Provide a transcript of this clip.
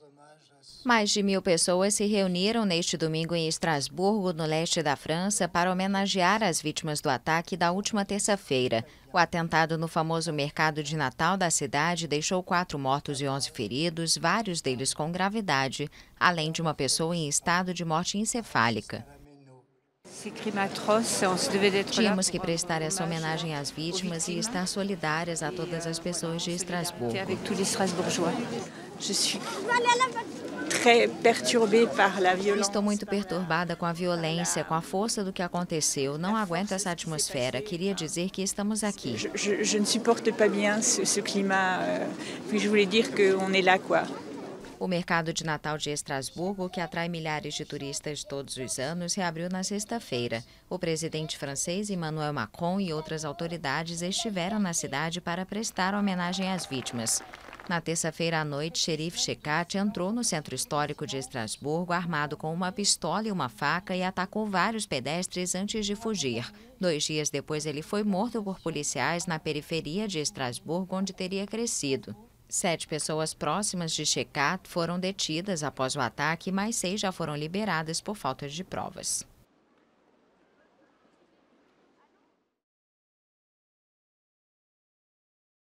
Né? Mais de mil pessoas se reuniram neste domingo em Estrasburgo, no leste da França, para homenagear as vítimas do ataque da última terça-feira. O atentado no famoso mercado de Natal da cidade deixou quatro mortos e onze feridos, vários deles com gravidade, além de uma pessoa em estado de morte encefálica. Tínhamos que prestar essa homenagem às vítimas e estar solidárias a todas as pessoas de Estrasburgo. Estou muito perturbada com a violência, com a força do que aconteceu. Não aguento essa atmosfera. Queria dizer que estamos aqui. O mercado de Natal de Estrasburgo, que atrai milhares de turistas todos os anos, reabriu na sexta-feira. O presidente francês Emmanuel Macron e outras autoridades estiveram na cidade para prestar homenagem às vítimas. Na terça-feira à noite, xerife Shekat entrou no centro histórico de Estrasburgo armado com uma pistola e uma faca e atacou vários pedestres antes de fugir. Dois dias depois, ele foi morto por policiais na periferia de Estrasburgo, onde teria crescido. Sete pessoas próximas de Shekat foram detidas após o ataque e mais seis já foram liberadas por falta de provas.